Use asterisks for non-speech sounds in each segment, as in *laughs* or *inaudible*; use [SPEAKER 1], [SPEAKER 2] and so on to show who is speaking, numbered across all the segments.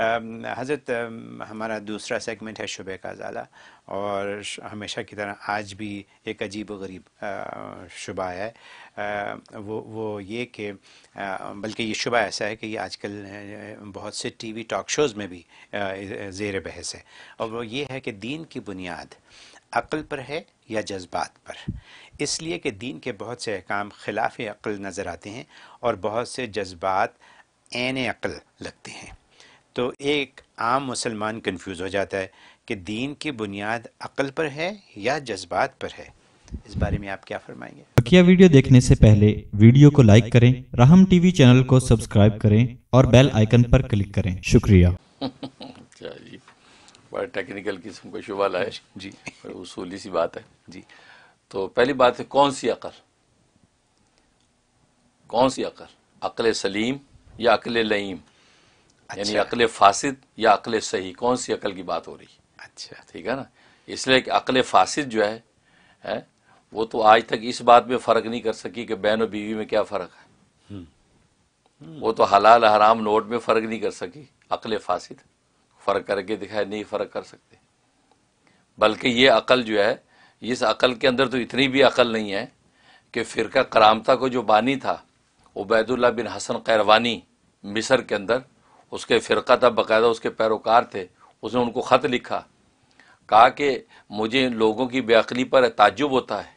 [SPEAKER 1] हज़रत um, um, हमारा दूसरा सेगमेंट है शुबे का ज़ाला और हमेशा की तरह आज भी एक अजीब गरीब शुबा है वो वो ये कि बल्कि ये शुबा ऐसा है कि ये आजकल बहुत से टीवी टॉक शोज़ में भी ज़ेर बहस है और वो ये है कि दीन की बुनियाद अक्ल पर है या जज्बात पर इसलिए कि दीन के बहुत से अहकाम खिलाफ अक्ल नज़र आते हैं और बहुत से जज्बात एन अक्ल लगते हैं तो एक आम मुसलमान कंफ्यूज हो जाता है कि दीन की बुनियाद अकल पर है या जज्बात पर है इस बारे में आप क्या फरमाएंगे बकिया वीडियो देखने से पहले वीडियो को लाइक करें राहम टीवी चैनल को सब्सक्राइब करें और बेल आइकन पर क्लिक करें शुक्रिया *laughs*
[SPEAKER 2] बड़ा टेक्निकल किस्म का शुभ लाए जी उसूली सी बात है जी तो पहली बात है कौन सी अकल कौन सी अकल अकल सलीम या अकल लईम अच्छा। यानी अकल फासिद या अकल सही कौन सी अकल की बात हो रही अच्छा ठीक है ना इसलिए कि अकल फासिद जो है, है वो तो आज तक इस बात में फ़र्क नहीं कर सकी कि बहन और बीवी में क्या फ़र्क है हम्म। हम्म। वो तो हलाल हराम नोट में फ़र्क नहीं कर सकी अकल फासिद फ़र्क करके दिखाए नहीं फ़र्क कर सकते बल्कि ये अकल जो है इस अकल के अंदर तो इतनी भी अकल नहीं है कि फ़िरका करामता को जो बानी था उबैदुल्ला बिन हसन कैरवानी मिसर के अंदर उसके फ़िरका था बाकायदा उसके पैरोकार थे उसने उनको ख़त लिखा कहा कि मुझे लोगों की बेअली पर ताजुब होता है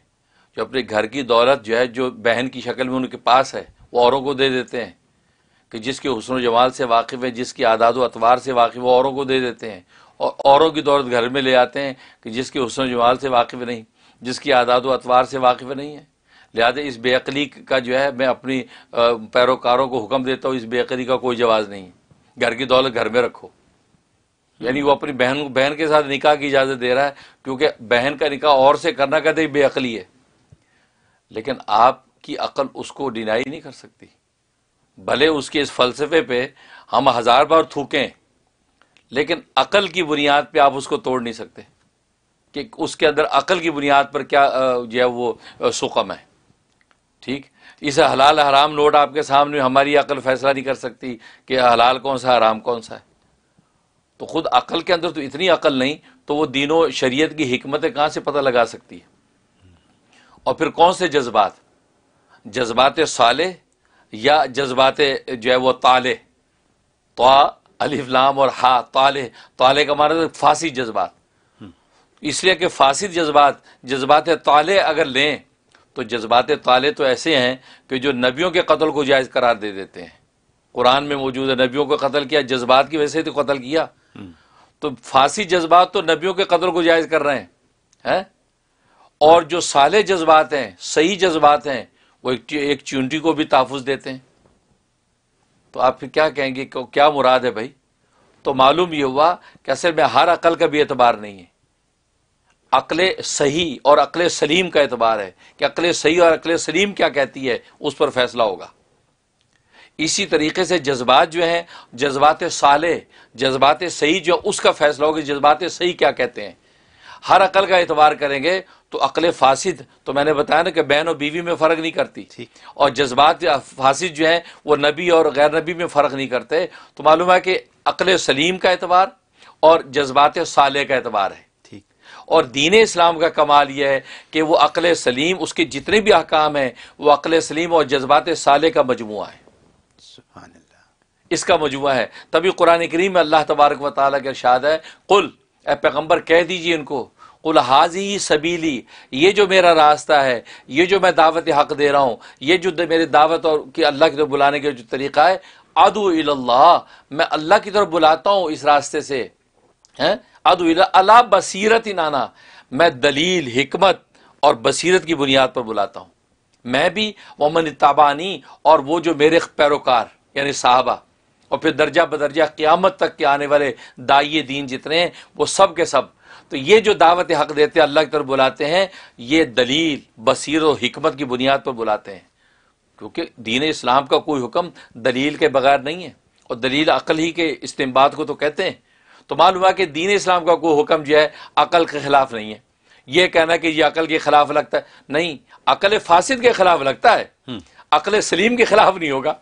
[SPEAKER 2] जो अपने घर की दौलत जो है जो बहन की शक्ल में उनके पास है वो औरों को दे देते हैं कि जिसके हसन जमाल से वाकिफ़ है जिसकी आदाद अतवार से वाकिफ़ वो औरों को दे देते हैं और औरों की दौलत घर में ले आते हैं कि जिसके हसन जमाल से वाकिफ़ नहीं जिसकी आदाद अतवार से वाकिफ़ नहीं है लिहाजा इस बेअली का जो है मैं अपनी पैरोकारों को हुक्म देता हूँ इस बेअली का कोई जवाब नहीं है घर की दौलत घर में रखो यानी वो अपनी बहन बहन के साथ निकाह की इजाज़त दे रहा है क्योंकि बहन का निकाह और से करना कहते बेअकली है लेकिन आपकी अकल उसको डिनाई नहीं कर सकती भले उसके इस फलसफे पे हम हज़ार बार थूकें लेकिन अकल की बुनियाद पे आप उसको तोड़ नहीं सकते कि उसके अंदर अकल की बुनियाद पर क्या जो है वो सुकम है ठीक इस हलाल हराम नोट आपके सामने हमारी अकल फैसला नहीं कर सकती कि हलाल कौन सा हराम कौन सा है तो ख़ुद अकल के अंदर तो इतनी अकल नहीं तो वो दीनों शरीयत की हमतें कहाँ से पता लगा सकती है और फिर कौन से जज्बात जज्बात साले या जज्बात जो है वो ताले तो अलीफलाम और हा ताले ताले का माना तो फासी जज्बात हम्म। इसलिए कि फासिद जज्बात जज्बात ताले अगर लें तो जज्बात ताले तो ऐसे हैं कि जो नबियों के कत्ल को जायज़ करार दे देते हैं कुरान में मौजूद है नबियों को कत्ल किया जज्बात की वजह से तो कत्ल किया हम्म। तो फांसी जज्बात तो नबियों के कत्ल को जायज़ कर रहे हैं हैं और जो साले जज्बात हैं सही जज्बात हैं वो एक, एक चुनटी को भी तहफुज देते हैं तो आप फिर क्या कहेंगे क्या मुराद है भाई तो मालूम यह हुआ कि असल में हर अकल का भी एतबार नहीं है अकल सही और अकल सलीम का एतबार है कि अकल सही और अकल सलीम क्या कहती है उस पर फैसला होगा इसी तरीके से जज्बात जो हैं जज्बात साले जज्बात सही जो उसका फैसला होगा जज्बात सही क्या कहते हैं हर अकल का एतबार करेंगे तो अकल फासिद तो मैंने बताया ना कि बहन और बीवी में फ़र्क नहीं करती और जज्बात फासिद जो हैं वो नबी और गैर नबी में फ़र्क नहीं करते तो मालूम है कि अकल सलीम का एतबार और जज्बात साले का एतबार है और दीन इस्लाम का कमाल यह है कि वह अक़ल सलीम उसके जितने भी अहकाम हैं वह अक़ल सलीम और जज्बात साले का मजमू है इसका मजमू है तभी कुरान करीम में अल्लाह तबारक व ताली का इरशाद है कुल ए पैगम्बर कह दीजिए इनको कुल हाजी सबीली ये जो मेरा रास्ता है ये जो मैं दावत हक़ दे रहा हूँ ये जो मेरे दावत और कि अल्लाह की तरफ बुलाने का जो तरीका है अदूल मैं अल्लाह की तरफ बुलाता हूँ इस रास्ते से हैं अदविला अला बसीरत नाना मैं दलील हमत और बसीरत की बुनियाद पर बुलाता हूँ मैं भी वमन ताबानी और वो जो मेरे पैरोकार यानी साहबा और फिर दर्जा बदर्जा क़्यामत तक के आने वाले दाइ दीन जितने हैं वो सब के सब तो ये जो दावत हक देते हैं अल्लाह की तरफ बुलाते हैं ये दलील बसीर और हमत की बुनियाद पर बुलाते हैं क्योंकि दीन इस्लाम का कोई हुक्म दलील के बगैर नहीं है और दलील अकल ही के इस्तेमाल को तो कहते हैं तो मालूम हुआ कि दीन इस्लाम का कोई हुक्म जो है अकल के ख़िलाफ़ नहीं है यह कहना कि यह अकल के ख़िलाफ़ लगता है नहीं अकल फासिद के ख़िलाफ़ लगता है हम्म। अकल सलीम के ख़िलाफ़ नहीं होगा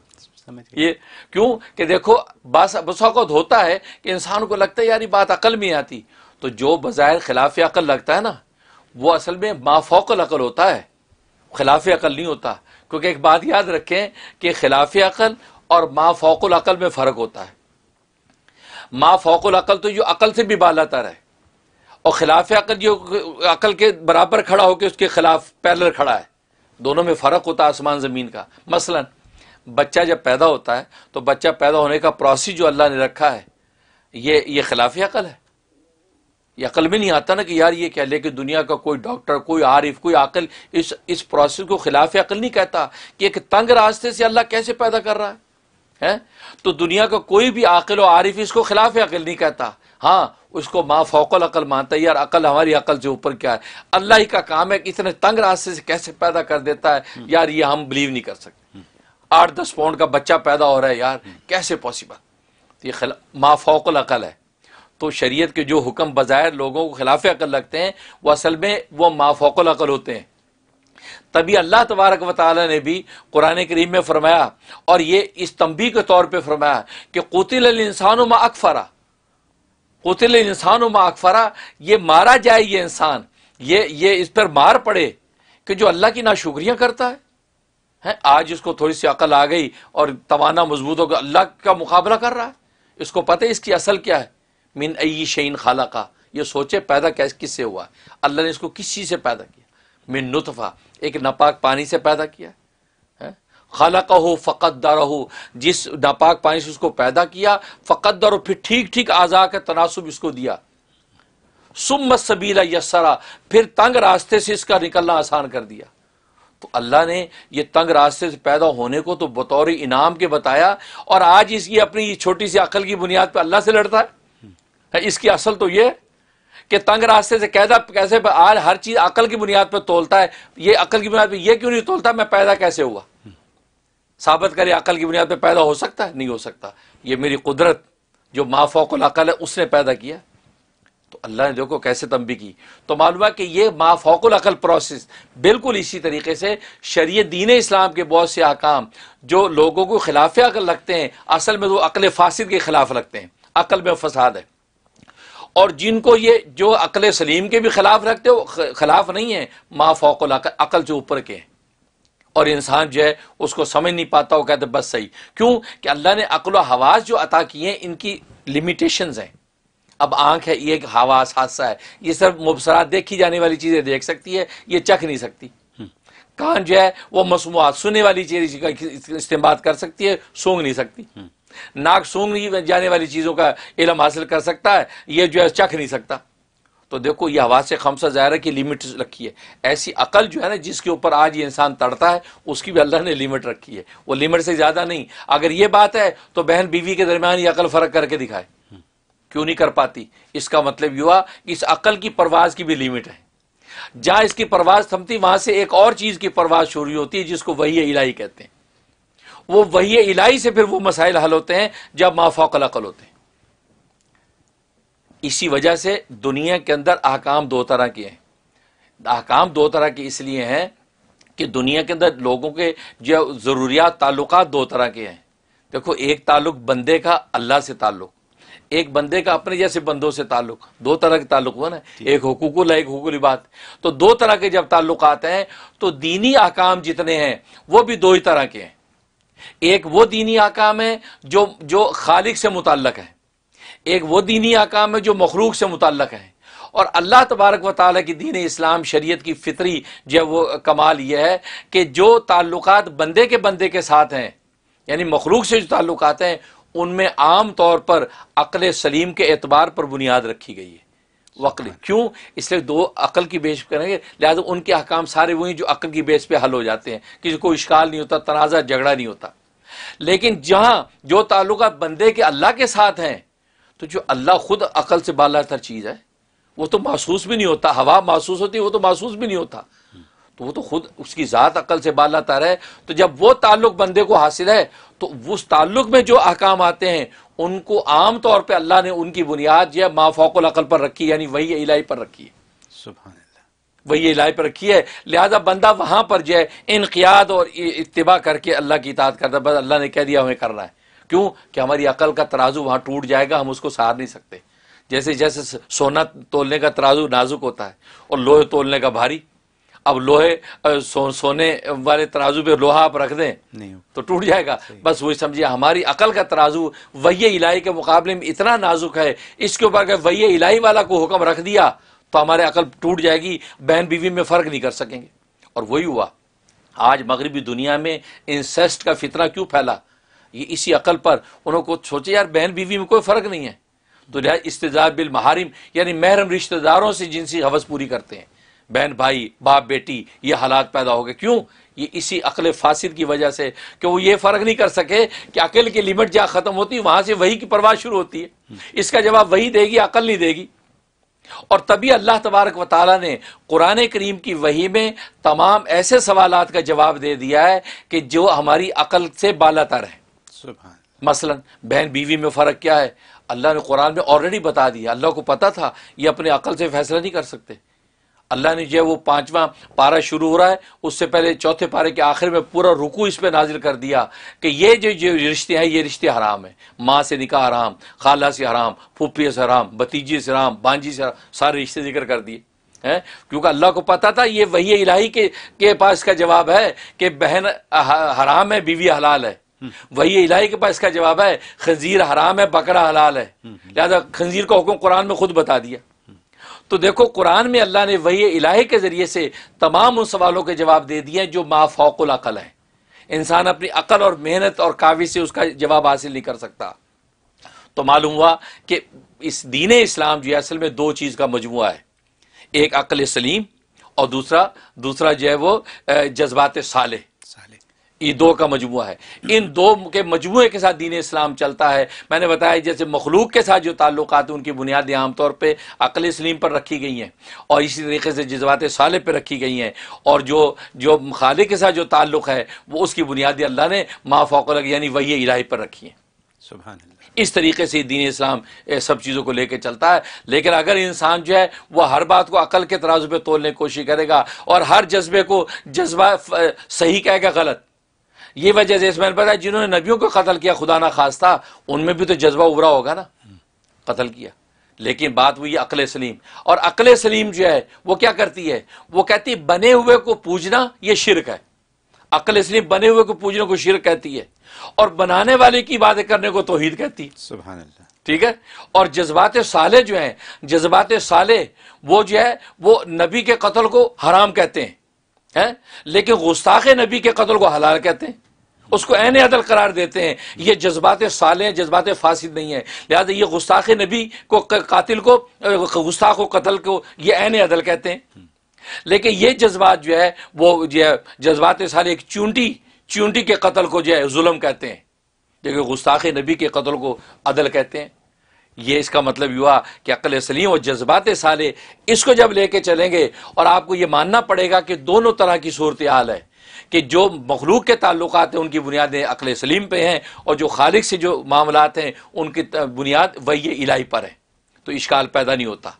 [SPEAKER 2] ये क्यों कि देखो बस बसौकत होता है कि इंसान को लगता है यार ये बात अकल में आती तो जो बज़ाहिर खिलाफ अकल लगता है ना वो असल में माफोकल अकल होता है खिलाफ अकल नहीं होता क्योंकि एक बात याद रखें कि खिलाफ अकल और माफोकल अकल में फ़र्क होता है माँ फ़ौकुल अकल तो जो अकल से भी बाला तर है और खिलाफ अकल जो अकल के बराबर खड़ा होकर उसके खिलाफ पैरल खड़ा है दोनों में फ़र्क होता है आसमान ज़मीन का मसलन बच्चा जब पैदा होता है तो बच्चा पैदा होने का प्रोसेस जो अल्लाह ने रखा है ये ये खिलाफ अकल है ये अकल में नहीं आता ना कि यार ये कह ले कि दुनिया का कोई डॉक्टर कोई आरिफ कोई अकल इस इस प्रोसेस को खिलाफ अकल नहीं कहता कि एक तंग रास्ते से अल्लाह कैसे पैदा कर रहा है है तो दुनिया का कोई भी आकिल आरिफ इसको खिलाफ अकल नहीं कहता हाँ उसको माँ फोकल अकल मानता है यार अकल हमारी अकल से ऊपर क्या है अल्लाह ही का काम है कि इतने तंग रास्ते से कैसे पैदा कर देता है हम्म। यार ये हम बिलीव नहीं कर सकते हम्म। आठ दस पाउंड का बच्चा पैदा हो रहा है यार हम्म। कैसे पॉसिबल तो ये माँ फोकल अकल है तो शरीयत के जो हुक्म बज़ाहिर लोगों को खिलाफ अकल लगते हैं वो असल में वो माफोकल अकल होते हैं तभी अल्लाह तबारक वाली ने भी कुरान करीम में फरमाया और ये इस तंबी के तौर पर फरमाया कि कुतिल इंसान में अकफरा कुतिल इंसान में अकफरा ये मारा जाए ये इंसान ये ये इस पर मार पड़े कि जो अल्लाह की शुक्रिया करता है है आज इसको थोड़ी सी अकल आ गई और तोाना मजबूत होकर अल्लाह का मुकाबला कर रहा है इसको पता है इसकी असल क्या है मिन अई शैन खाला का ये सोचे पैदा कैसे किससे हुआ अल्लाह ने इसको किस चीज़ से पैदा किया मिन नुतफ़ा एक नापाक पानी से पैदा किया है खला हो फ़कत दारहू जिस नापाक पानी से उसको पैदा किया फ़कत दारो फिर ठीक ठीक आज़ा का तनासुब इसको दिया सुम सबीला यसरा फिर तंग रास्ते से इसका निकलना आसान कर दिया तो अल्लाह ने यह तंग रास्ते से पैदा होने को तो बतौर इनाम के बताया और आज इसकी अपनी छोटी सी अकल की बुनियाद पर अल्लाह से लड़ता है इसकी असल तो ये कि तंग रास्ते से कैदा कैसे आज हर चीज़ अकल की बुनियाद पर तोलता है ये अकल की बुनियाद पर यह क्यों नहीं तोलता मैं पैदा कैसे हुआ साबित करे अकल की बुनियाद पर पैदा हो सकता है नहीं हो सकता ये मेरी कुदरत जो माफोकल अकल है उसने पैदा किया तो अल्लाह ने देखो कैसे तंबी की तो मालूम है कि ये माफोकल अकल प्रोसेस बिल्कुल इसी तरीके से शरीय दीन इस्लाम के बहुत से अहकाम जो लोगों को खिलाफ अकल लगते हैं असल में वो अकल फासिद के खिलाफ लगते हैं अकल में फसाद है और जिनको ये जो अकल सलीम के भी खिलाफ रखते हो खिलाफ नहीं है माँ फोक अकल से ऊपर के हैं और इंसान जो है उसको समझ नहीं पाता वो कहते बस सही क्यों कि अल्लाह ने अकल हवास जो अता किए हैं इनकी लिमिटेशंस हैं अब आंख है ये एक हवास हादसा है ये सिर्फ मुबसरा देखी जाने वाली चीज़ें देख सकती है ये चख नहीं सकती हम्म। कान जो है वो मसमुआत सुनने वाली चीज़ इस्तेमाल कर सकती है सूंघ नहीं सकती हम्म। नाक सूंघ जाने वाली चीज़ों का इलम हासिल कर सकता है ये जो है चख नहीं सकता तो देखो ये हवा से खमसा ज़ाहिर की लिमिट रखी है ऐसी अकल जो है ना जिसके ऊपर आज ये इंसान तड़ता है उसकी भी अल्लाह ने लिमिट रखी है वो लिमिट से ज़्यादा नहीं अगर ये बात है तो बहन बीवी के दरमियान ये अकल फ़र्क करके दिखाए क्यों नहीं कर पाती इसका मतलब युवा इस अकल की परवाज की भी लिमिट है जहाँ इसकी परवाज थमती वहाँ से एक और चीज़ की परवाज शुरू होती है जिसको वही इलाही कहते हैं वो वही इलाही से फिर वो मसाइल हल होते हैं जब माफोक माफाकलाकल होते हैं इसी वजह से दुनिया के अंदर आकाम दो तरह के हैं अहकाम दो तरह के इसलिए हैं कि दुनिया के अंदर लोगों के जो ज़रूरियात ताल्लुक दो तरह के हैं देखो एक ताल्लुक बंदे का अल्लाह से ताल्लुक एक बंदे का अपने जैसे बंदों से ताल्लुक दो तरह के ताल्लुक हुआ ना एक हकूकुल एक हकूकुल बात तो दो तरह के जब ताल्लुक आते हैं तो दीनी अहकाम जितने हैं वो भी दो ही तरह के हैं एक वो दीनी आकाम है जो जो खालिक से मुतक है एक वो दीनी आकाम है जो मखलूक से मुतक है और अल्लाह तबारक व ताली की दीन इस्लाम शरीयत की फितरी जो वो कमाल यह है कि जो ताल्लुक बंदे के बंदे के साथ हैं यानी मखलूक से जो ताल्लुक हैं उनमें आम तौर पर अक़ल सलीम के एतबार पर बुनियाद रखी गई है वक्ल क्यों इसलिए दो अकल की बेस पर करेंगे लिहाजा उनके अहकाम सारे वही जो अकल की बेस पर हल हो जाते हैं किसी को इश्काल नहीं होता तनाज़ा झगड़ा नहीं होता लेकिन जहां जो ताल्लुक बंदे के अल्लाह के साथ हैं तो जो अल्लाह खुद अकल से बाला तर चीज़ है वो तो महसूस भी नहीं होता हवा महसूस होती वो तो महसूस भी नहीं होता तो वो तो खुद उसकी ज़ात अकल से बाल आता रहे तो जब वो ताल्लुक बंदे को हासिल है तो उस ताल्लुक में जो अहकाम आते हैं उनको आम तौर पर अल्लाह ने उनकी बुनियाद या माफोकल अकल पर रखी है यानी वही इलाही पर रखी है सुबह वही इलाही पर रखी है लिहाजा बंदा वहाँ पर जो है इनकियाद और इतबा करके अल्लाह की इताद करता है बस अल्लाह ने कह दिया हमें करना है क्यों कि हमारी अकल का तराजू वहाँ टूट जाएगा हम उसको सहार नहीं सकते जैसे जैसे सोना तोलने का तराजू नाजुक होता है और लोहे तोलने का भारी अब लोहे सो, सोने वाले तराजू पे लोहा आप रख दें तो टूट जाएगा बस वही समझिए हमारी अकल का तराजू वही इलाही के मुकाबले में इतना नाजुक है इसके ऊपर अगर वही इलाही वाला को हुक्म रख दिया तो हमारे अकल टूट जाएगी बहन बीवी में फ़र्क नहीं कर सकेंगे और वही हुआ आज मगरबी दुनिया में इंसेस्ट का फितना क्यों फैला ये इसी अकल पर उन्होंने सोचे यार बहन बीवी में कोई फ़र्क नहीं है तो लिहाज इस्तेजा बिल महारिम यानी महरम रिश्तेदारों से जिनसी हवस पूरी करते हैं बहन भाई बाप बेटी ये हालात पैदा हो गए क्यों ये इसी अकल फासिद की वजह से कि वो ये फ़र्क नहीं कर सके कि अकल की लिमिट जहाँ ख़त्म होती है वहाँ से वही की परवाह शुरू होती है इसका जवाब वही देगी अकल नहीं देगी और तभी अल्लाह तबारक व वाली ने कुरान करीम की वही में तमाम ऐसे सवाल का जवाब दे दिया है कि जो हमारी अकल से बालातर है मसलन बहन बीवी में फ़र्क क्या है अल्लाह ने कुरान में ऑलरेडी बता दिया अल्लाह को पता था ये अपने अकल से फैसला नहीं कर सकते अल्लाह ने जो है वो पाँचवा पारा शुरू हो रहा है उससे पहले चौथे पारे के आखिर में पूरा रुकू इस पर नाजिल कर दिया कि ये जो जो रिश्ते हैं ये रिश्ते हराम हैं माँ से निकाह हराम खाला से हराम फूफिया से हराम भतीजे से हराम बांझी से हराम सारे रिश्ते जिक्र कर दिए हैं क्योंकि अल्लाह को पता था ये वही इलाही के के पास का जवाब है कि बहन हराम है बीवी हलाल है वही इलाही के पास का जवाब है खंजीर हराम है बकरा हलाल है हम्म, हम्म। लिहाजा खंजीर का हुक्म कुरान में खुद बता दिया तो देखो कुरान में अल्लाह ने वही इलाहे के ज़रिए से तमाम उन सवालों के जवाब दे दिए जो माफ़ौकुल अकल है इंसान अपनी अकल और मेहनत और काविश से उसका जवाब हासिल नहीं कर सकता तो मालूम हुआ कि इस दीन इस्लाम जो है असल में दो चीज़ का मजमु है एक अकल सलीम और दूसरा दूसरा जो है वो जज्बात साले ये दो का मजमू है इन दो के मजमू के साथ दीन इस्लाम चलता है मैंने बताया जैसे मखलूक के साथ जो ताल्लुक हैं उनकी बुनियादें आमतौर पर अकल सलीम पर रखी गई हैं और इसी तरीके से जज्बात साले पर रखी गई हैं और जो जो खाले के साथ जो ताल्लुक है वो उसकी बुनियादी अल्लाह ने माँ फोकल यानी वही इलाही पर रखी है सुबह इस तरीके से दीन इस्लाम सब चीज़ों को लेकर चलता है लेकिन अगर इंसान जो है वह हर बात को अकल के तराजु पर तोड़ने की कोशिश करेगा और हर जज्बे को जज्बा सही कहेगा गलत ये वजह से इसमें पता है जिन्होंने नबियों को कत्ल किया खुदा ना खास्ता उनमें भी तो जज्बा उभरा होगा ना कत्ल किया लेकिन बात हुई अकल सलीम और अकल सलीम जो है वो क्या करती है वो कहती है बने हुए को पूजना ये शिरक है अकल सलीम बने हुए को पूजने को शिरक कहती है और बनाने वाले की बातें करने को तोहहीद कहती है सुबह ठीक है और जज्बात साले जो हैं जज्बात साले वो जो है वो नबी के कत्ल को हराम कहते हैं है लेकिन गुस्ताख नबी के कत्ल को हलाल कहते हैं उसको एन अदल करार देते हैं ये जज्बात साले हैं जज्बात फासिद नहीं है लिहाजा ये गुस्ताख नबी को कातिल को गुस्ताख व कतल को ये एन अदल कहते हैं लेकिन ये जज्बात जो है वो जो है जज्बात साल एक चूंटी चूंटी के कत्ल को जो है जुल्म कहते हैं लेकिन गुस्ताख नबी के कत्ल को अदल कहते हैं ये इसका मतलब युवा कि अकल सलीम और जज्बात साले इसको जब लेके चलेंगे और आपको ये मानना पड़ेगा कि दोनों तरह की सूरत हाल है कि जो मखलूक के ताल्लुक हैं उनकी बुनियादें अकल सलीम पे हैं और जो खालिक से जो मामलात हैं उनकी बुनियाद वही इलाही पर है तो इश्काल पैदा नहीं होता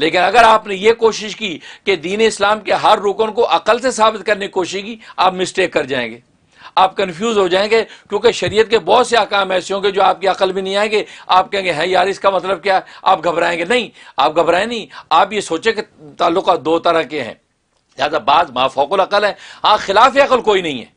[SPEAKER 2] लेकिन अगर आपने ये कोशिश की कि दीन इस्लाम के हर रुकन को अकल से साबित करने की कोशिश की आप मिस्टेक कर जाएंगे आप कन्फ्यूज हो जाएंगे क्योंकि शरीयत के बहुत से अकाम ऐसे होंगे जो आपकी अकल में नहीं आएंगे आप कहेंगे है यार इसका मतलब क्या आप घबराएंगे नहीं आप घबराए नहीं आप ये सोचें कि ताल्लुक दो तरह के हैं लिहाजा बाज फोकुल अकल है हाँ खिलाफ अकल कोई नहीं है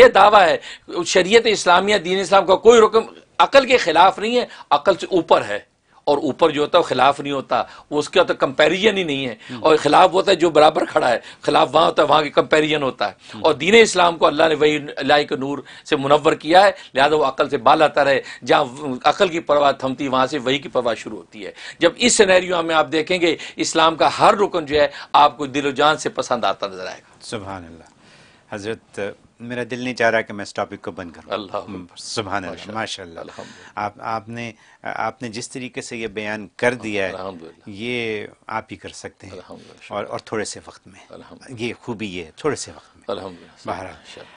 [SPEAKER 2] यह दावा है शरीय इस्लामिया दीन इस्लाम का कोई रुकम अकल के खिलाफ नहीं है अकल से ऊपर है और ऊपर जो होता है खिलाफ नहीं होता वो होता कंपेरिजन ही नहीं है और खिलाफ होता है जो बराबर खड़ा है खिलाफ वहाँ होता है वहां के कंपेरिजन होता है हम्म। और दीन इस्लाम को अल्लाह ने वही लाई के नूर से मुनवर किया है लिहाजा वो अकल से बाल आता रहे जहाँ अकल की परवाह थमती वहां से वही की परवाह शुरू होती है जब इस सिनेरियो में आप देखेंगे इस्लाम का हर रुकन जो है आपको दिलोजान से पसंद आता नजर आएगा
[SPEAKER 1] सुबह हज़रत मेरा दिल नहीं चाह रहा कि मैं इस टॉपिक को बंद करूँ हम्म, सुबह माशा आप आपने आपने जिस तरीके से ये बयान कर दिया है ये आप ही कर सकते हैं और और थोड़े से वक्त में ये खूबी ये थोड़े से वक्त में बहरा